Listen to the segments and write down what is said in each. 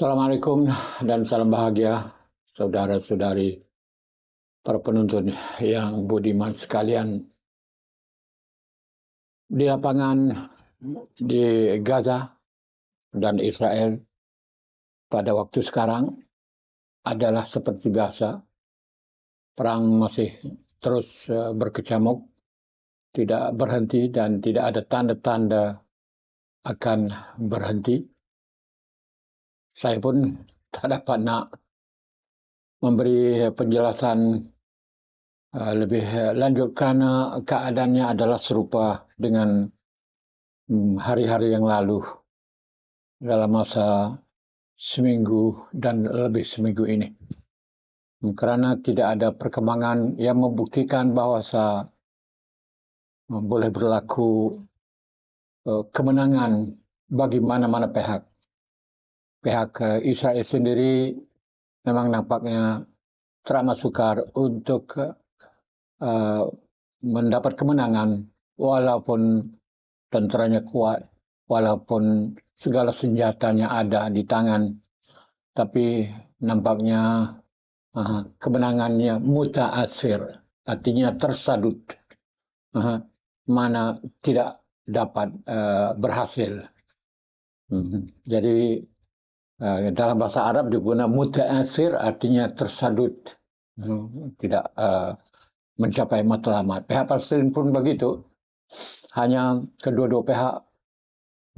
Assalamualaikum dan salam bahagia saudara-saudari para penuntun yang budiman sekalian. Di lapangan di Gaza dan Israel pada waktu sekarang adalah seperti biasa. Perang masih terus eh, berkecamuk, tidak berhenti dan tidak ada tanda-tanda akan berhenti saya pun tak dapat nak memberi penjelasan eh, lebih eh, lanjut kerana keadaannya adalah serupa dengan hmm, hari-hari yang lalu dalam masa seminggu dan lebih seminggu ini. Hmm, kerana tidak ada perkembangan yang membuktikan bahawa hmm, boleh berlaku eh, kemenangan bagi mana-mana pihak pihak eh, israel sendiri memang nampaknya teramat sukar untuk eh, eh, mendapat kemenangan walaupun tentaranya kuat, walaupun segala senjatanya ada di tangan, tapi nampaknya uh, kemenangannya asir, artinya tersadut, uh, mana tidak dapat uh, berhasil. Mhm. Jadi Eh, dalam bahasa Arab digunakan mutaasir artinya tersadut hmm, tidak eh, mencapai matlamat pihak Palestina pun begitu hanya kedua-dua pihak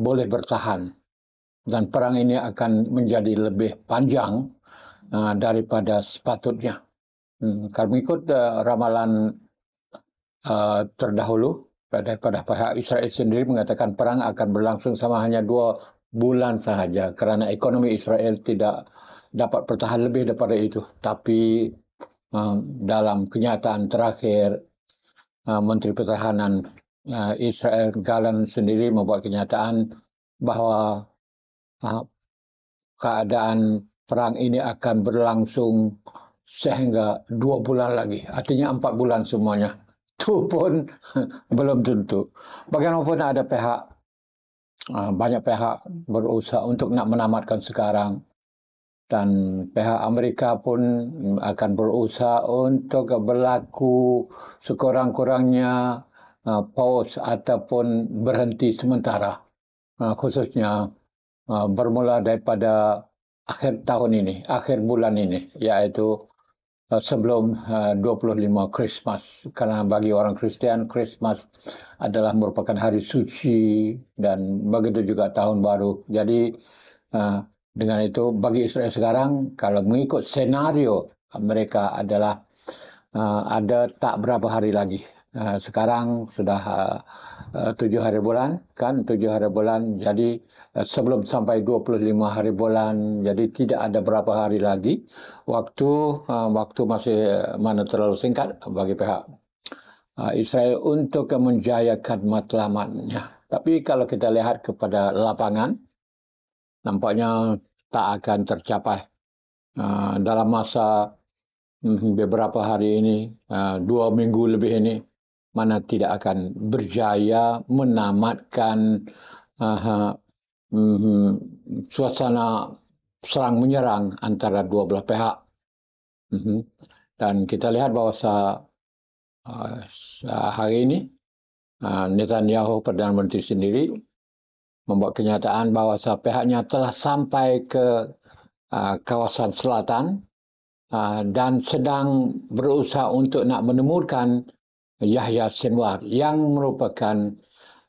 boleh bertahan dan perang ini akan menjadi lebih panjang uh, daripada sepatutnya hmm, kami ikut uh, ramalan uh, terdahulu daripada pihak Israel sendiri mengatakan perang akan berlangsung sama hanya dua bulan sahaja kerana ekonomi Israel tidak dapat bertahan lebih daripada itu. Tapi uh, dalam kenyataan terakhir, uh, Menteri Pertahanan uh, Israel Galan sendiri membuat kenyataan bahawa uh, keadaan perang ini akan berlangsung sehingga dua bulan lagi. Artinya empat bulan semuanya. Itu pun belum tentu. Bagaimanapun ada pihak Ah, banyak pihak berusaha untuk nak menamatkan sekarang dan pihak Amerika pun akan berusaha untuk berlaku sekurang-kurangnya uh, pause ataupun berhenti sementara uh, khususnya uh, bermula daripada akhir tahun ini akhir bulan ini iaitu Uh, sebelum 25 uh, Christmas karena bagi orang Kristen Christmas adalah merupakan hari suci dan begitu juga tahun baru. Jadi uh, dengan itu bagi Israel sekarang kalau mengikut senario mereka adalah ada tak berapa hari lagi Ah, sekarang sudah ah, ah, tujuh hari bulan kan tujuh hari bulan jadi sebelum sampai 25 hari bulan jadi tidak ada berapa hari lagi waktu waktu masih mana terlalu singkat bagi pihak Israel untuk menjayakan matlamatnya tapi kalau kita lihat kepada lapangan nampaknya tak akan tercapai dalam masa hmm, beberapa hari ini dua minggu lebih ini mana tidak akan berjaya menamatkan uh, suasana serang menyerang antara dua belah pihak. Uh mhm. -huh. Dan kita lihat bahwa uh, hari ini uh, Netanyahu perdana menteri sendiri membuat kenyataan bahwa pihaknya telah sampai ke uh, kawasan selatan uh, dan sedang berusaha untuk nak menemukan Yahya Sinwar yang merupakan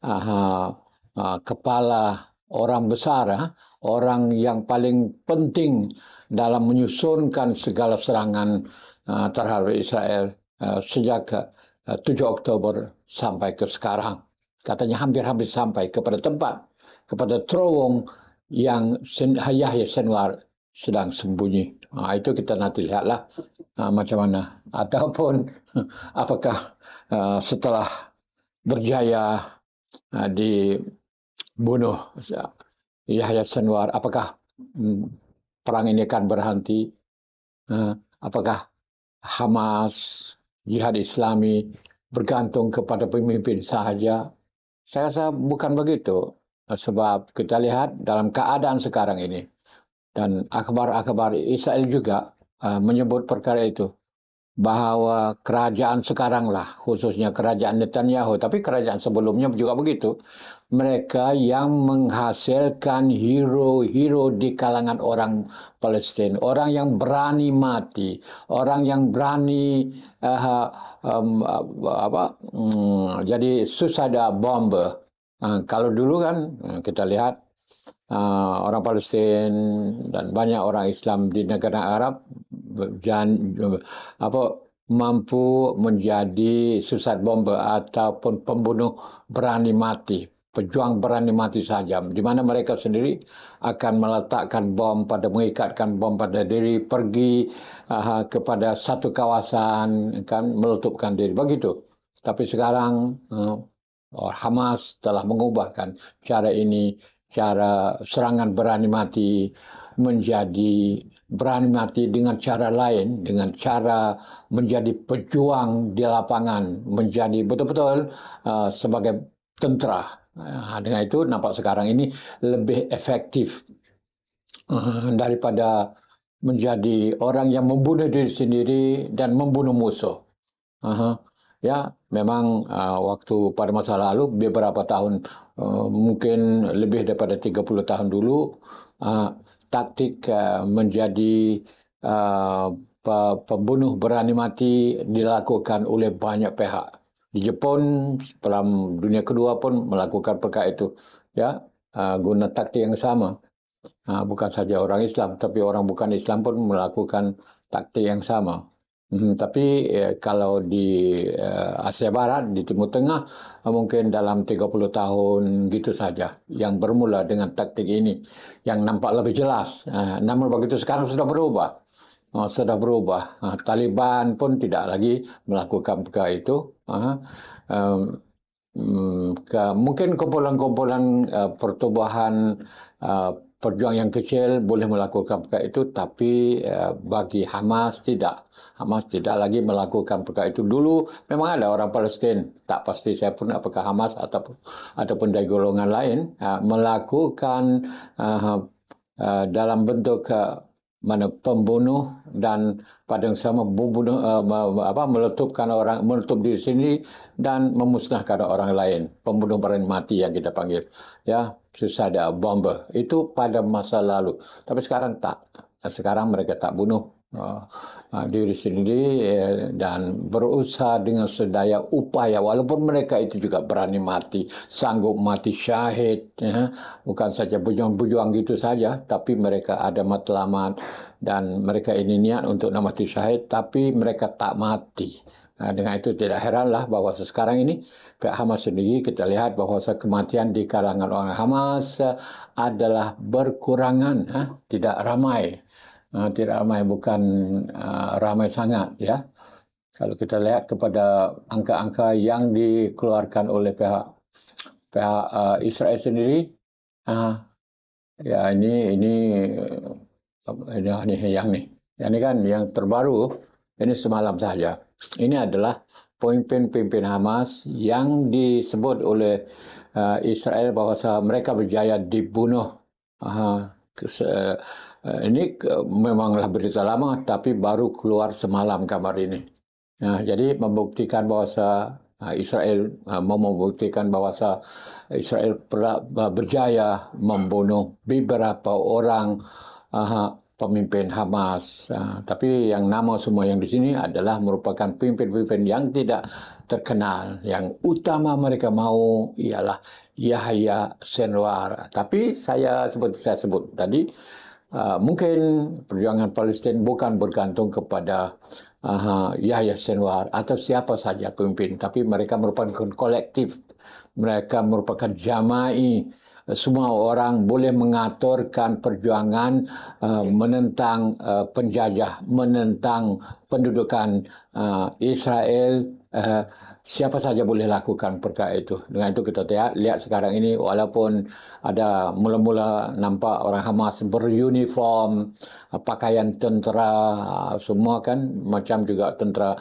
uh, uh, kepala orang besar, uh, orang yang paling penting dalam menyusunkan segala serangan uh, terhadap Israel uh, sejak uh, 7 Oktober sampai ke sekarang. Katanya hampir-hampir sampai kepada tempat, kepada terowong yang Sin, Yahya Sinwar sedang sembunyi. Ha, itu kita nanti lihatlah ha, macam mana. Ataupun apakah uh, setelah berjaya uh, dibunuh ha, Yahya Sanwar, apakah um, perang ini akan berhenti? Uh, apakah Hamas, Jihad Islami bergantung kepada pemimpin sahaja? Saya rasa bukan begitu. Sebab kita lihat dalam keadaan sekarang ini, dan akhbar-akhbar Israel juga uh, menyebut perkara itu bahawa kerajaan sekaranglah khususnya kerajaan Netanyahu tapi kerajaan sebelumnya juga begitu mereka yang menghasilkan hero-hero di kalangan orang Palestin orang yang berani mati orang yang berani uh, um, uh, apa um, jadi susada bomber uh, kalau dulu kan uh, kita lihat uh, orang Palestin dan banyak orang Islam di negara Arab jan, apa mampu menjadi susat bomba ataupun pembunuh berani mati pejuang berani mati saja di mana mereka sendiri akan meletakkan bom pada mengikatkan bom pada diri pergi uh, kepada satu kawasan kan meletupkan diri begitu tapi sekarang uh, Hamas telah mengubahkan cara ini cara serangan berani mati menjadi berani mati dengan cara lain, dengan cara menjadi pejuang di lapangan, menjadi betul-betul uh, sebagai tentara. Nah, dengan itu nampak sekarang ini lebih efektif uh, daripada menjadi orang yang membunuh diri sendiri dan membunuh musuh. Uh -huh. Ya, memang uh, waktu pada masa lalu beberapa tahun Uh, mungkin lebih daripada 30 tahun dulu uh, taktik uh, menjadi uh, pembunuh berani mati dilakukan oleh banyak pihak di Jepun dalam dunia kedua pun melakukan perkara itu ya uh, guna taktik yang sama uh, bukan saja orang Islam tapi orang bukan Islam pun melakukan taktik yang sama Hmm, tapi eh, kalau di eh, Asia Barat, di Timur Tengah, eh, mungkin dalam 30 tahun gitu saja yang bermula dengan taktik ini yang nampak lebih jelas. Eh, namun begitu sekarang sudah berubah. Oh, sudah berubah. Eh, Taliban pun tidak lagi melakukan perkara itu. Eh, eh, hmm, mungkin kumpulan-kumpulan eh, pertubuhan eh, pejuang yang kecil boleh melakukan perkara itu tapi eh, bagi Hamas tidak. Hamas tidak lagi melakukan perkara itu. Dulu memang ada orang Palestin, tak pasti saya pun apakah Hamas ataupun ataupun dari golongan lain eh, melakukan eh, dalam bentuk mana pembunuh dan pada yang sama membunuh apa meletupkan orang meletup di sini dan memusnahkan orang lain pembunuh berani mati yang kita panggil ya suicide bomber. Itu pada masa lalu. Tapi sekarang tak. Sekarang mereka tak bunuh uh, uh, diri sendiri uh, dan berusaha dengan sedaya upaya. Walaupun mereka itu juga berani mati, sanggup mati syahid. Uh, bukan saja bujang-bujang gitu saja, tapi mereka ada matlamat dan mereka ini niat untuk nak mati syahid, tapi mereka tak mati. Nah, dengan itu tidak heranlah bahawa sekarang ini pihak Hamas sendiri kita lihat bahawa kematian di kalangan orang Hamas eh, adalah berkurangan, ha? tidak ramai. Uh, tidak ramai bukan uh, ramai sangat ya. Kalau kita lihat kepada angka-angka yang dikeluarkan oleh pihak pihak uh, Israel sendiri uh, ya ini ini ini yang ni. ini kan yang terbaru ini semalam saja. Uh, ini adalah pemimpin-pemimpin Hamas yang disebut oleh uh, Israel bahawa mereka berjaya dibunuh. Uh, se- uh, ini uh, memanglah berita lama tapi baru keluar semalam kabar ini. Uh, jadi membuktikan bahawa uh, Israel uh, membuktikan bahawa Israel uh, berjaya membunuh beberapa orang uh, pemimpin Hamas. Uh, tapi yang nama semua yang di sini adalah merupakan pemimpin-pemimpin yang tidak terkenal. Yang utama mereka mahu ialah Yahya Senwar. Tapi saya seperti saya sebut tadi, uh, mungkin perjuangan Palestin bukan bergantung kepada uh, Yahya Senwar atau siapa saja pemimpin. Tapi mereka merupakan kolektif. Mereka merupakan jama'i. Eh, semua orang boleh mengaturkan perjuangan uh, menentang uh, penjajah, menentang pendudukan uh, Israel. Uh, siapa saja boleh lakukan perkara itu. Dengan itu kita tiap, lihat sekarang ini walaupun ada mula-mula nampak orang Hamas beruniform, pakaian tentera, semua kan macam juga tentera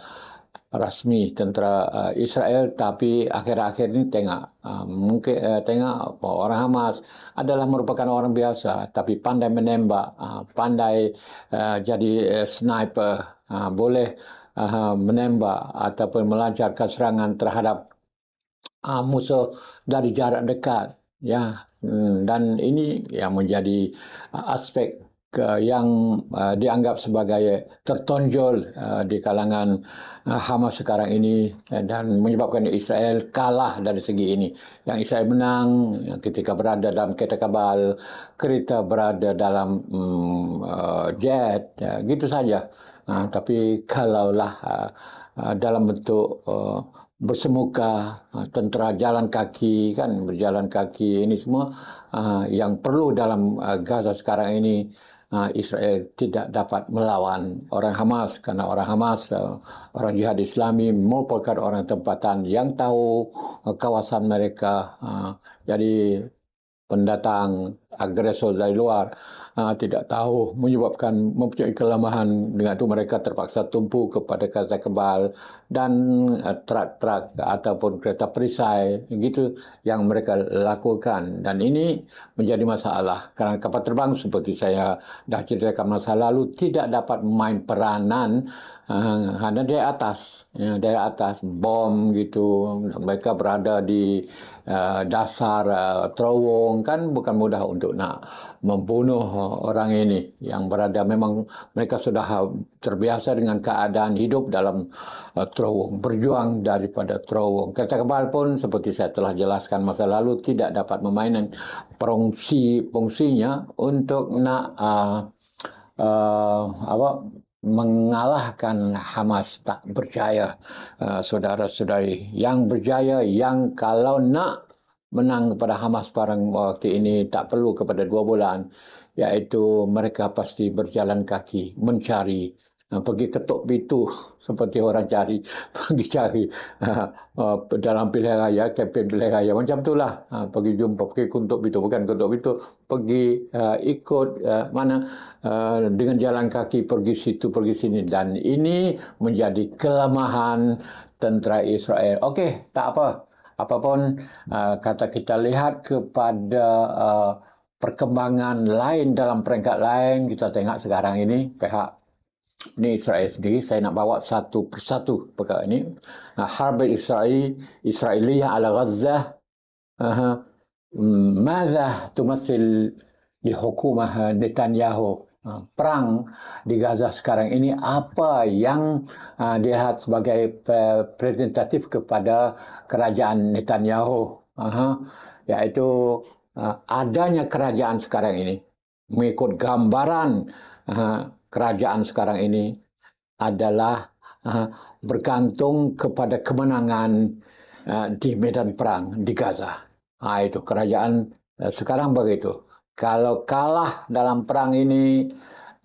rasmi tentera uh, Israel tapi akhir-akhir ini tengah uh, mungkin uh, tengah uh, orang Hamas adalah merupakan orang biasa tapi pandai menembak uh, pandai uh, jadi uh, sniper uh, boleh uh, menembak ataupun melancarkan serangan terhadap uh, musuh dari jarak dekat ya hmm, dan ini yang menjadi uh, aspek yang uh, dianggap sebagai tertonjol uh, di kalangan uh, Hamas sekarang ini dan menyebabkan Israel kalah dari segi ini. Yang Israel menang ketika berada dalam kereta kabal, kereta berada dalam um, jet, uh, gitu saja. Uh, tapi kalaulah dalam bentuk bersemuka tentera jalan kaki kan berjalan kaki ini semua yang perlu dalam Gaza sekarang ini Ha, Israel tidak dapat melawan orang Hamas karena orang Hamas eh, orang jihad Islami merupakan orang tempatan yang tahu eh, kawasan mereka ha, jadi pendatang agresor dari luar aa, ah, tidak tahu menyebabkan mempunyai kelemahan dengan itu mereka terpaksa tumpu kepada kereta kebal dan aa, eh, trak-trak ataupun kereta perisai gitu yang mereka lakukan dan ini menjadi masalah kerana kapal terbang seperti saya dah ceritakan masa lalu tidak dapat main peranan hanya eh, dari atas, ya, dari atas bom gitu. Mereka berada di uh, dasar uh, terowong kan bukan mudah untuk nak membunuh ha, orang ini yang berada memang mereka sudah ha, terbiasa dengan keadaan hidup dalam ha, terowong berjuang daripada terowong kereta kebal pun seperti saya telah jelaskan masa lalu tidak dapat memainkan fungsi fungsinya untuk nak uh, uh, apa mengalahkan Hamas tak berjaya saudara-saudari yang berjaya yang kalau nak menang kepada Hamas barang waktu ini tak perlu kepada dua bulan iaitu mereka pasti berjalan kaki mencari uh, pergi ketuk pintu seperti orang cari pergi cari uh, uh, dalam pilihan raya kempen pilihan raya macam itulah pergi jumpa pergi ketuk pintu bukan ketuk pintu pergi uh, ikut uh, mana uh, dengan jalan kaki pergi situ pergi sini dan ini menjadi kelemahan tentera Israel okey tak apa apapun uh, kata kita lihat kepada uh, perkembangan lain dalam peringkat lain kita tengok sekarang ini pihak ini Israel sendiri, saya nak bawa satu persatu perkara ini. Harbi Israel, Israeliyah ala Gaza. Mada tumasil di hukumah Netanyahu? Ha, perang di Gaza sekarang ini apa yang ha, dilihat sebagai presentatif kepada kerajaan Netanyahu uh yaitu ha, adanya kerajaan sekarang ini mengikut gambaran kerajaan sekarang ini adalah uh, bergantung kepada kemenangan di medan perang di Gaza itu kerajaan sekarang begitu Kalau kalah dalam perang ini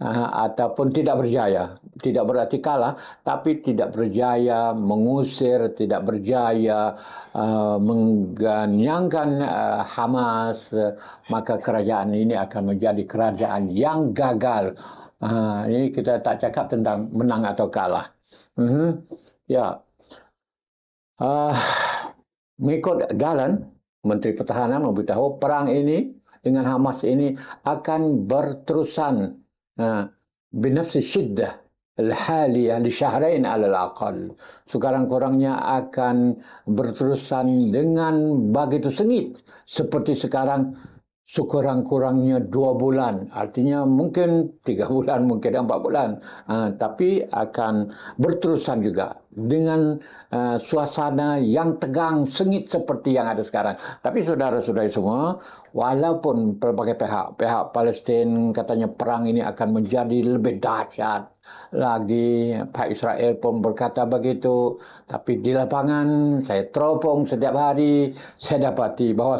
uh, ataupun tidak berjaya, tidak berarti kalah, tapi tidak berjaya mengusir, tidak berjaya uh, mengganyangkan uh, Hamas, uh, maka kerajaan ini akan menjadi kerajaan yang gagal. Uh, ini kita tak cakap tentang menang atau kalah. Uh mhm. -huh. Ya, uh, mengikut Galan, Menteri Pertahanan memberitahu perang ini dengan Hamas ini akan berterusan uh, binafsi syiddah al-haliyah li syahrain alal aqal sekurang-kurangnya akan berterusan dengan begitu sengit seperti sekarang sekurang-kurangnya dua bulan. Artinya mungkin tiga bulan, mungkin empat bulan. Uh, tapi akan berterusan juga dengan uh, suasana yang tegang, sengit seperti yang ada sekarang. Tapi saudara saudara semua, walaupun pelbagai pihak, pihak Palestin katanya perang ini akan menjadi lebih dahsyat lagi Pak Israel pun berkata begitu tapi di lapangan saya teropong setiap hari saya dapati bahawa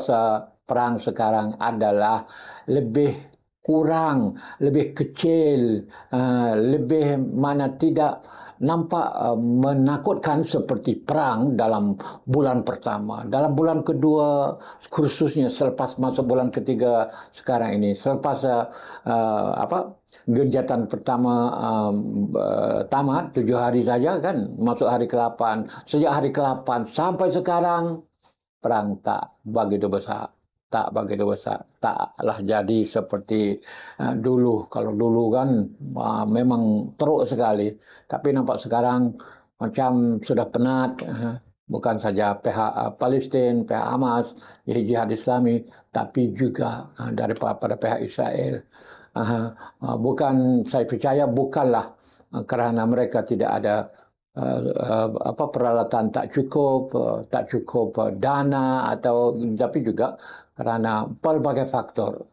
perang sekarang adalah lebih kurang, lebih kecil, uh, lebih mana tidak nampak uh, menakutkan seperti perang dalam bulan pertama. Dalam bulan kedua, khususnya selepas masuk bulan ketiga sekarang ini, selepas uh, uh, apa gerjatan pertama uh, uh, tamat, tujuh hari saja kan, masuk hari ke-8. Sejak hari ke-8 sampai sekarang, perang tak begitu besar tak begitu besar. Taklah jadi seperti uh, dulu. Kalau dulu kan uh, memang teruk sekali. Tapi nampak sekarang macam sudah penat. Uh, bukan saja PH eh, uh, Palestin, PH Hamas, jihad Islami, tapi juga uh, daripada PH Israel. Uh, uh, bukan saya percaya bukanlah uh, kerana mereka tidak ada Uh, uh, apa peralatan tak cukup uh, tak cukup uh, dana atau tapi juga kerana pelbagai faktor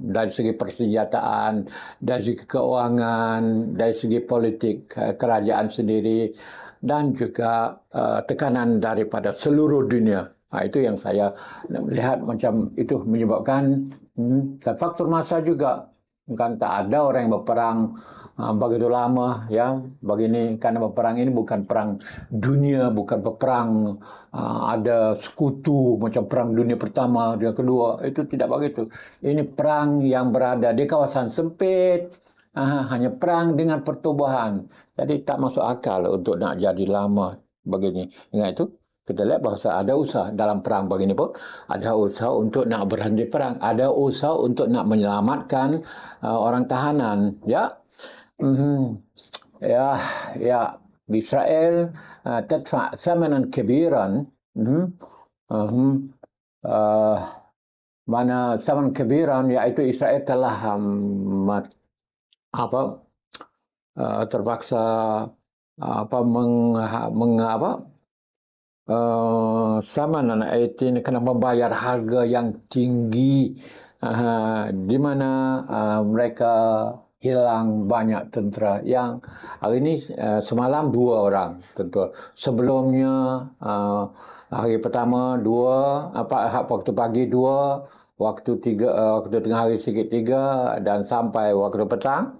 dari segi persenjataan, dari segi keuangan, dari segi politik kerajaan sendiri dan juga eh, tekanan daripada seluruh dunia. Ha, itu yang saya melihat macam itu menyebabkan hmm, faktor masa juga. Bukan tak ada orang yang berperang Ha, begitu lama ya begini karena perang ini bukan perang dunia bukan perang ha, ada sekutu macam perang dunia pertama dan kedua itu tidak begitu ini perang yang berada di kawasan sempit ha, hanya perang dengan pertubuhan jadi tak masuk akal untuk nak jadi lama begini dengan itu kita lihat bahawa ada usaha dalam perang begini pun ada usaha untuk nak berhenti perang ada usaha untuk nak menyelamatkan orang tahanan ya Mm-hmm. ya, ya, يا يا بإسرائيل تدفع ثمنا كبيرا mana zaman kebiran Ya itu Israel telah um, apa uh, terpaksa apa mengapa meng apa uh, sama kena membayar harga yang tinggi uh, di mana uh, mereka hilang banyak tentera yang hari ini eh, semalam dua orang tentera sebelumnya eh, hari pertama dua apa waktu pagi dua waktu tiga eh, waktu tengah hari sikit tiga dan sampai waktu petang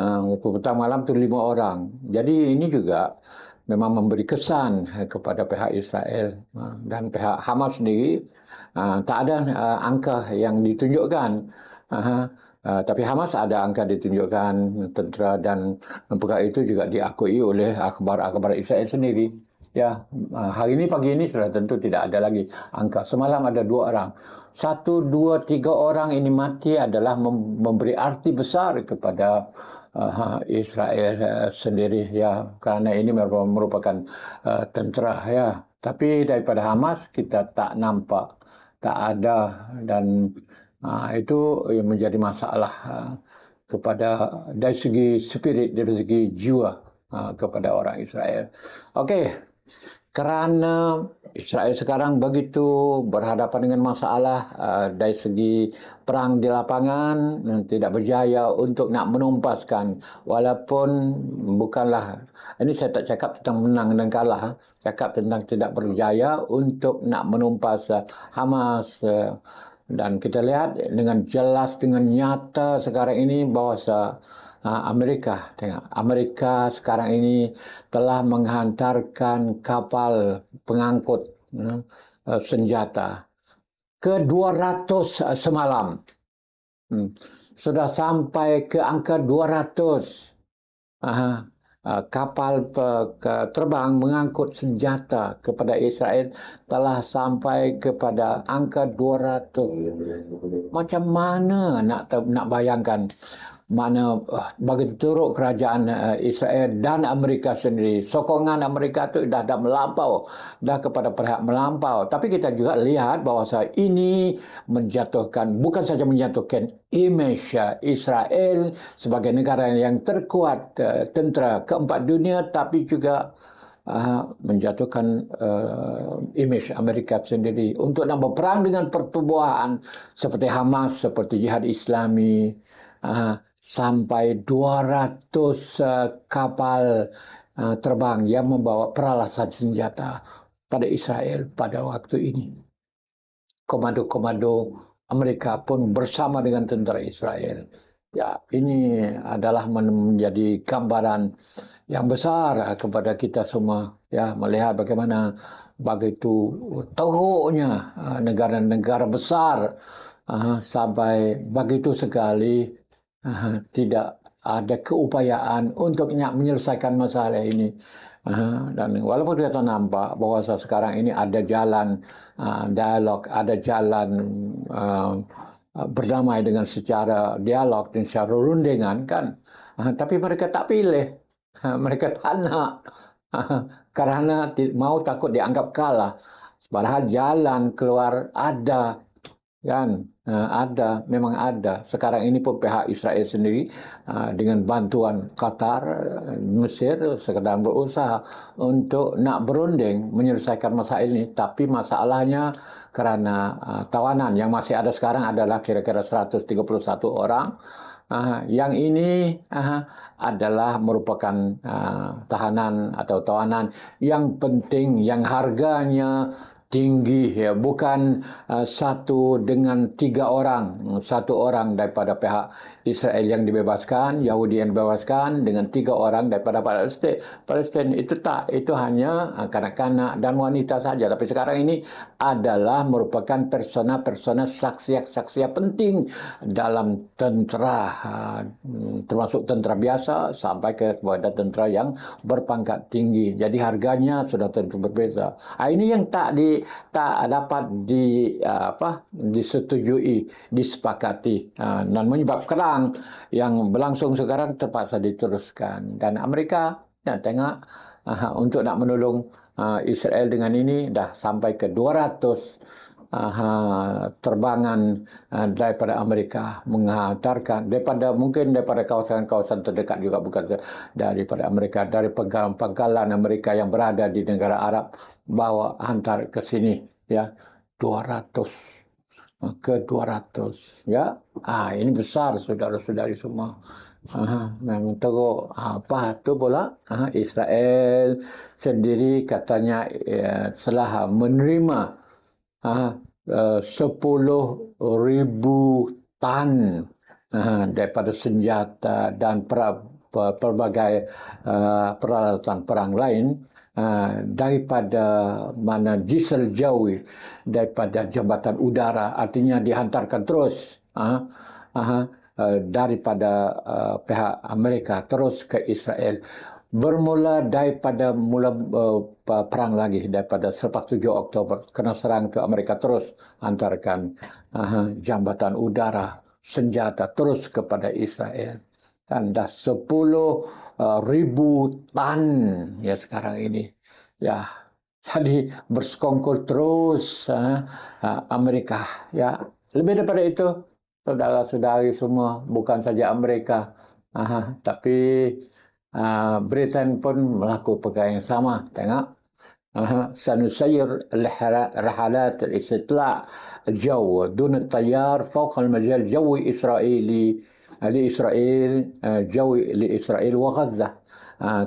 waktu petang malam tu lima orang jadi ini juga memang memberi kesan kepada pihak Israel dan pihak Hamas sendiri tak ada angka yang ditunjukkan Ah, tapi Hamas ada angka ditunjukkan tentera dan pegawai itu juga diakui oleh akhbar-akhbar Israel sendiri. Ya, ah, hari ini pagi ini sudah tentu tidak ada lagi angka. Semalam ada dua orang. Satu, dua, tiga orang ini mati adalah mem- memberi arti besar kepada uh, Israel uh, sendiri. Ya, kerana ini merupakan uh, tentera. Ya, tapi daripada Hamas kita tak nampak, tak ada dan Nah, itu yang eh, menjadi masalah ah, kepada dari segi spirit, dari segi jiwa ah, kepada orang Israel. Okey, kerana Israel sekarang begitu berhadapan dengan masalah ah, dari segi perang di lapangan, tidak berjaya untuk nak menumpaskan walaupun bukanlah, ini saya tak cakap tentang menang dan kalah, cakap tentang tidak berjaya untuk nak menumpas Hamas, dan kita lihat dengan jelas dengan nyata sekarang ini bahawa uh, Amerika tengok Amerika sekarang ini telah menghantarkan kapal pengangkut uh, senjata ke 200 semalam hmm. sudah sampai ke angka 200 Aha. Ah, kapal terbang mengangkut senjata kepada Israel telah sampai kepada angka 200. Macam mana nak nak bayangkan mana eh, begitu teruk kerajaan eh, Israel dan Amerika sendiri sokongan Amerika itu dah dah melampau dah kepada perhak melampau tapi kita juga lihat bahawa ini menjatuhkan bukan saja menjatuhkan image eh, Israel sebagai negara yang terkuat tentera keempat dunia tapi juga menjatuhkan uh, image Amerika sendiri untuk nak berperang dengan pertubuhan seperti Hamas, seperti Jihad Islami. sampai 200 eh, kapal eh, terbang yang membawa peralasan senjata pada Israel pada waktu ini. Komando-komando Amerika pun bersama dengan tentara Israel. Ya, ini adalah menjadi gambaran yang besar eh, kepada kita semua ya melihat bagaimana begitu teruknya negara-negara besar sampai begitu sekali tidak ada keupayaan untuk menyelesaikan masalah ini. dan walaupun kita nampak bahawa sekarang ini ada jalan ah, dialog, ada jalan ah, berdamai dengan secara dialog dan secara rundingan kan, tapi mereka tak pilih, mereka tak nak kerana mau takut dianggap kalah. Padahal jalan keluar ada kan Eh, ada, memang ada. Sekarang ini pun pihak Israel sendiri eh, dengan bantuan Qatar, eh, Mesir sedang berusaha untuk nak berunding menyelesaikan masalah ini. Tapi masalahnya kerana tawanan yang masih ada sekarang adalah kira-kira 131 orang. Yang ini adalah merupakan tahanan atau tawanan yang penting, yang harganya tinggi ya bukan uh, satu dengan tiga orang satu orang daripada pihak Israel yang dibebaskan Yahudi yang dibebaskan dengan tiga orang daripada Palestin Palestin itu tak itu hanya uh, kanak-kanak dan wanita saja tapi sekarang ini adalah merupakan persona-persona saksi-saksi penting dalam tentera ha, termasuk tentera biasa sampai ke kepada tentera yang berpangkat tinggi. Jadi harganya sudah tentu berbeza. Ha, ini yang tak di tak dapat di ha, apa disetujui, disepakati dan menyebab kerang yang berlangsung sekarang terpaksa diteruskan dan Amerika dan tengah untuk nak menolong Ah, Israel dengan ini dah sampai ke 200 terbangan ah, daripada Amerika menghantarkan daripada mungkin daripada kawasan-kawasan terdekat juga bukan daripada Amerika dari pangkalan-pangkalan Amerika yang berada di negara Arab bawa hantar ke sini ya 200 ah, ke 200 ya ah ini besar saudara-saudari semua Ha, yang teruk. Ha, apa tu pula? Ha, Israel sendiri katanya ya, telah menerima ha, eh, uh, 10 ribu tan ha, daripada senjata dan pra, pelbagai uh, peralatan perang lain uh, daripada mana diesel jauh daripada jambatan udara artinya dihantarkan terus. Ha, ha, Eh, daripada uh, pihak Amerika terus ke Israel bermula daripada mula uh, perang lagi daripada selepas 7 Oktober kena serang ke Amerika terus antarkan uh, jambatan udara senjata terus kepada Israel dan dah 10 uh, ribu tan ya sekarang ini ya jadi bersekongkol terus uh, uh, Amerika ya lebih daripada itu saudara-saudari semua, bukan saja Amerika, Aha, tapi uh, Britain pun melakukan perkara yang sama. Tengok. سنسير رحلات الاستطلاع الجو دون الطيار فوق المجال الجوي الإسرائيلي لإسرائيل جوي لإسرائيل وغزة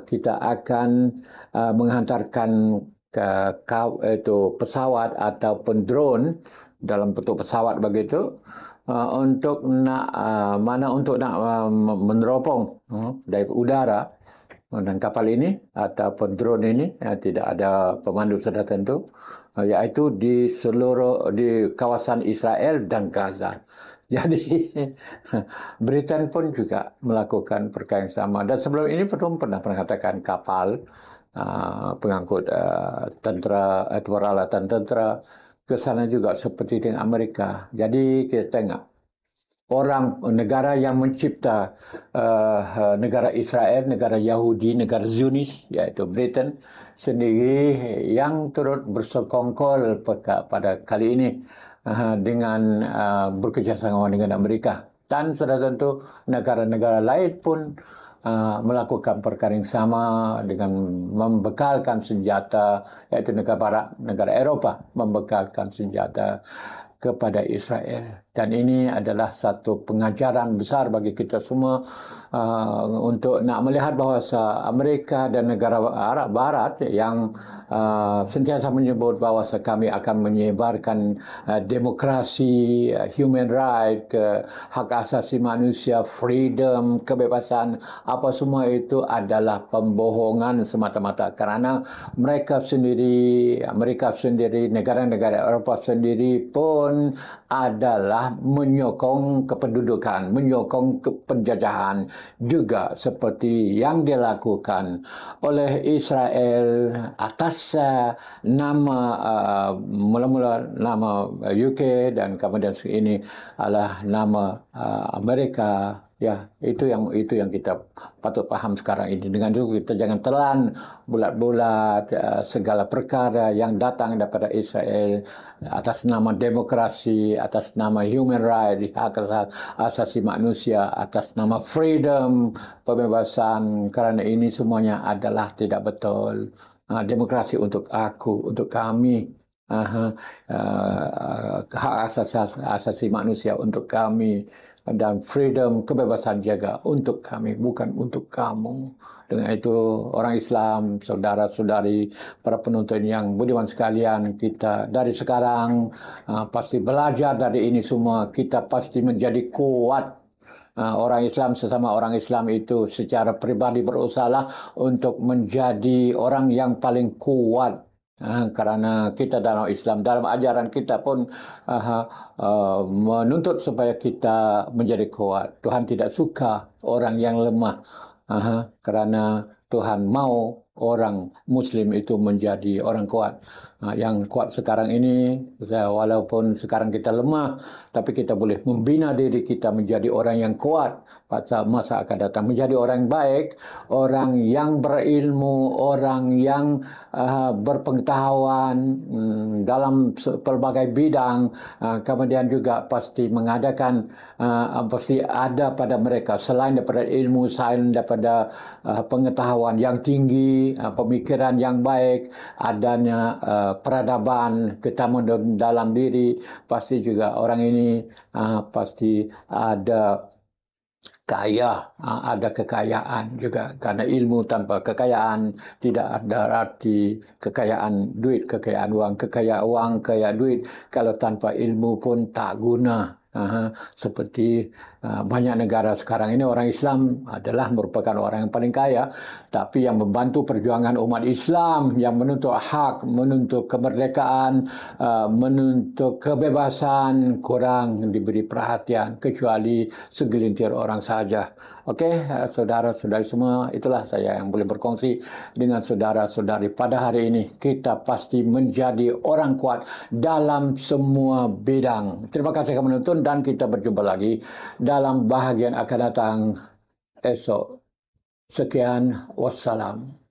kita akan ah, menghantarkan ke, itu pesawat ataupun drone dalam bentuk pesawat begitu Uh, untuk nak uh, mana untuk nak uh, meneropong uh, dari udara uh, dan kapal ini ataupun drone ini ya, tidak ada pemandu sudah tentu uh, iaitu di seluruh di kawasan Israel dan Gaza. Jadi Britain pun juga melakukan perkara yang sama dan sebelum ini pun pernah pernah katakan kapal uh, pengangkut uh, tentera eh, atau peralatan tentera ke sana juga seperti dengan Amerika. Jadi kita tengok orang negara yang mencipta uh, negara Israel, negara Yahudi, negara Zionis iaitu Britain sendiri yang turut bersekongkol pada kali ini uh, dengan uh, bekerjasama dengan Amerika dan sudah tentu negara-negara lain pun Uh, melakukan perkara yang sama dengan membekalkan senjata iaitu negara barat, negara Eropah membekalkan senjata kepada Israel dan ini adalah satu pengajaran besar bagi kita semua uh, untuk nak melihat bahawa Amerika dan negara Arab Barat yang uh, sentiasa menyebut bahawa kami akan menyebarkan uh, demokrasi, uh, human right, ke hak asasi manusia, freedom, kebebasan apa semua itu adalah pembohongan semata-mata kerana mereka sendiri, Amerika sendiri, negara-negara Eropah sendiri pun pun adalah menyokong kependudukan, menyokong penjajahan juga seperti yang dilakukan oleh Israel atas uh, nama eh, mula-mula uh, nama eh, UK dan kemudian ini adalah nama uh, Amerika Ya, itu yang itu yang kita patut paham sekarang ini. Dengan itu kita jangan telan bulat-bulat ya, segala perkara yang datang daripada Israel atas nama demokrasi, atas nama human right, hak asasi manusia, atas nama freedom, pembebasan. Kerana ini semuanya adalah tidak betul. Ah, demokrasi untuk aku, untuk kami. Ah, ah, hak asasi, asasi manusia untuk kami dan freedom kebebasan jaga untuk kami bukan untuk kamu dengan itu orang Islam saudara-saudari para penonton yang budiman sekalian kita dari sekarang uh, pasti belajar dari ini semua kita pasti menjadi kuat ah, Orang Islam sesama orang Islam itu secara pribadi berusaha untuk menjadi orang yang paling kuat Ha, kerana kita dalam Islam dalam ajaran kita pun uh, uh, menuntut supaya kita menjadi kuat Tuhan tidak suka orang yang lemah uh, kerana Tuhan mau orang Muslim itu menjadi orang kuat uh, yang kuat sekarang ini ya, walaupun sekarang kita lemah tapi kita boleh membina diri kita menjadi orang yang kuat pada masa akan datang menjadi orang yang baik, orang yang berilmu, orang yang uh, berpengetahuan um, dalam pelbagai bidang, uh, kemudian juga pasti mengadakan uh, pasti ada pada mereka selain daripada ilmu, selain daripada uh, pengetahuan yang tinggi, uh, pemikiran yang baik, adanya uh, peradaban ketamadunan dalam diri, pasti juga orang ini uh, pasti ada kaya, ha, ada kekayaan juga. Karena ilmu tanpa kekayaan tidak ada arti kekayaan duit, kekayaan wang, kekayaan wang, kekayaan duit. Kalau tanpa ilmu pun tak guna. Aha, seperti Ah, banyak negara sekarang ini orang Islam adalah merupakan orang yang paling kaya tapi yang membantu perjuangan umat Islam yang menuntut hak menuntut kemerdekaan ah, menuntut kebebasan kurang diberi perhatian kecuali segelintir orang saja okey ah, saudara-saudari semua itulah saya yang boleh berkongsi dengan saudara-saudari pada hari ini kita pasti menjadi orang kuat dalam semua bidang terima kasih kerana menonton dan kita berjumpa lagi dan dalam bahagian akan datang esok. Sekian, wassalam.